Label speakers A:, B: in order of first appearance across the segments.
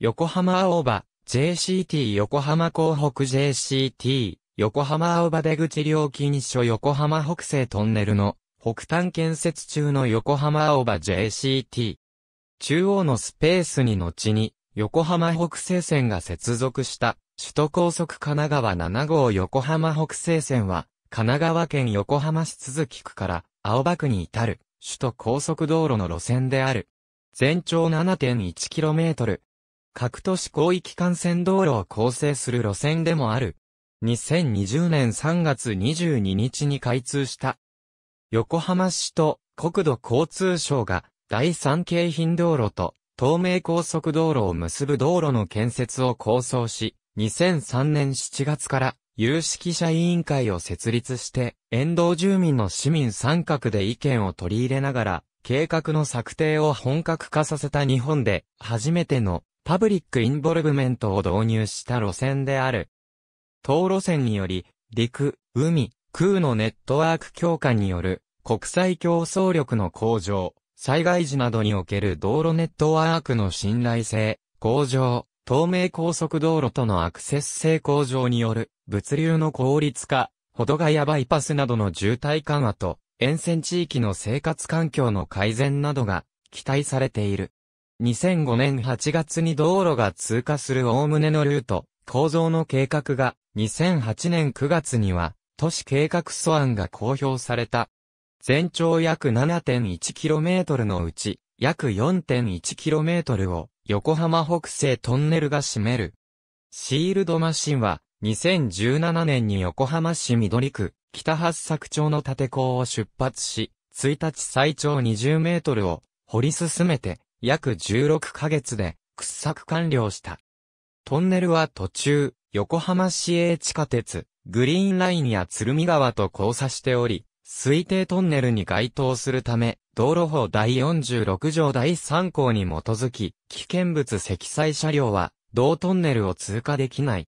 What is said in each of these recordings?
A: 横浜青葉、JCT 横浜港北 JCT、横浜青葉出口料金所横浜北西トンネルの北端建設中の横浜青葉 JCT。中央のスペースに後に、横浜北西線が接続した首都高速神奈川7号横浜北西線は、神奈川県横浜市都筑区から青葉区に至る首都高速道路の路線である。全長 7.1km、各都市広域幹線道路を構成する路線でもある。2020年3月22日に開通した。横浜市と国土交通省が第三京浜道路と東名高速道路を結ぶ道路の建設を構想し、2003年7月から有識者委員会を設立して、沿道住民の市民参画で意見を取り入れながら、計画の策定を本格化させた日本で初めてのパブリックインボルブメントを導入した路線である。当路線により、陸、海、空のネットワーク強化による国際競争力の向上、災害時などにおける道路ネットワークの信頼性、向上、透明高速道路とのアクセス性向上による物流の効率化、ほどがやバイパスなどの渋滞緩和と沿線地域の生活環境の改善などが期待されている。2005年8月に道路が通過するおおむねのルート、構造の計画が、2008年9月には、都市計画素案が公表された。全長約 7.1km のうち、約 4.1km を横浜北西トンネルが占める。シールドマシンは、2017年に横浜市緑区、北八作町の建て港を出発し、1日最長20メートルを掘り進めて、約16ヶ月で掘削完了した。トンネルは途中、横浜市営地下鉄、グリーンラインや鶴見川と交差しており、推定トンネルに該当するため、道路法第46条第3項に基づき、危険物積載車両は、同トンネルを通過できない。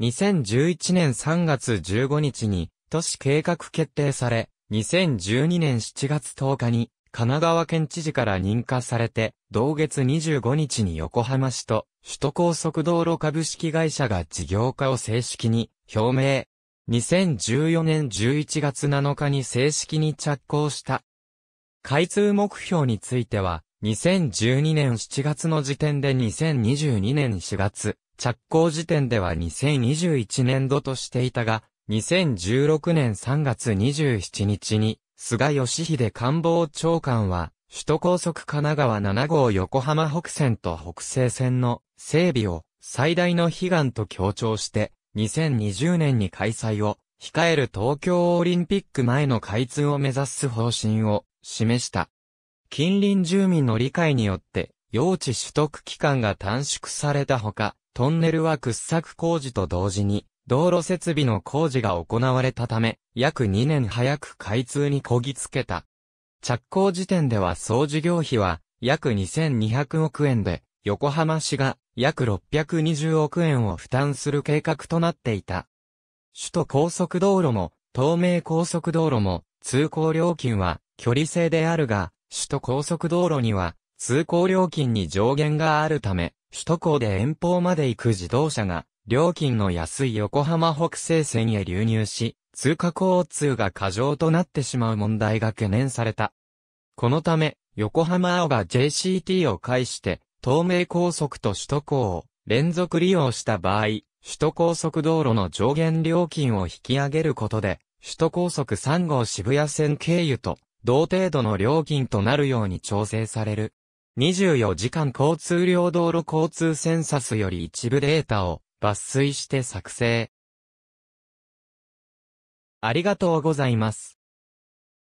A: 2011年3月15日に、都市計画決定され、2012年7月10日に、神奈川県知事から認可されて、同月25日に横浜市と首都高速道路株式会社が事業化を正式に表明。2014年11月7日に正式に着工した。開通目標については、2012年7月の時点で2022年4月、着工時点では2021年度としていたが、2016年3月27日に菅義偉官房長官は、首都高速神奈川7号横浜北線と北西線の整備を最大の悲願と強調して、2020年に開催を控える東京オリンピック前の開通を目指す方針を示した。近隣住民の理解によって、用地取得期間が短縮されたほか、トンネルは掘削工事と同時に、道路設備の工事が行われたため、約2年早く開通にこぎつけた。着工時点では総事業費は約2200億円で、横浜市が約620億円を負担する計画となっていた。首都高速道路も、東名高速道路も、通行料金は距離制であるが、首都高速道路には通行料金に上限があるため、首都高で遠方まで行く自動車が料金の安い横浜北西線へ流入し、通過交通が過剰となってしまう問題が懸念された。このため、横浜青が JCT を介して、東名高速と首都高を連続利用した場合、首都高速道路の上限料金を引き上げることで、首都高速3号渋谷線経由と、同程度の料金となるように調整される。24時間交通量道路交通センサスより一部データを抜粋して作成。ありがとうございます。